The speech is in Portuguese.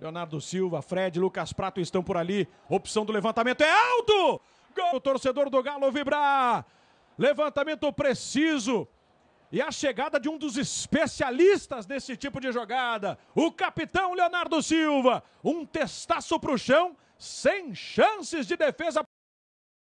Leonardo Silva, Fred, Lucas Prato estão por ali. Opção do levantamento é alto! Gol! O torcedor do Galo vibrar! Levantamento preciso. E a chegada de um dos especialistas desse tipo de jogada, o capitão Leonardo Silva. Um testaço para o chão, sem chances de defesa.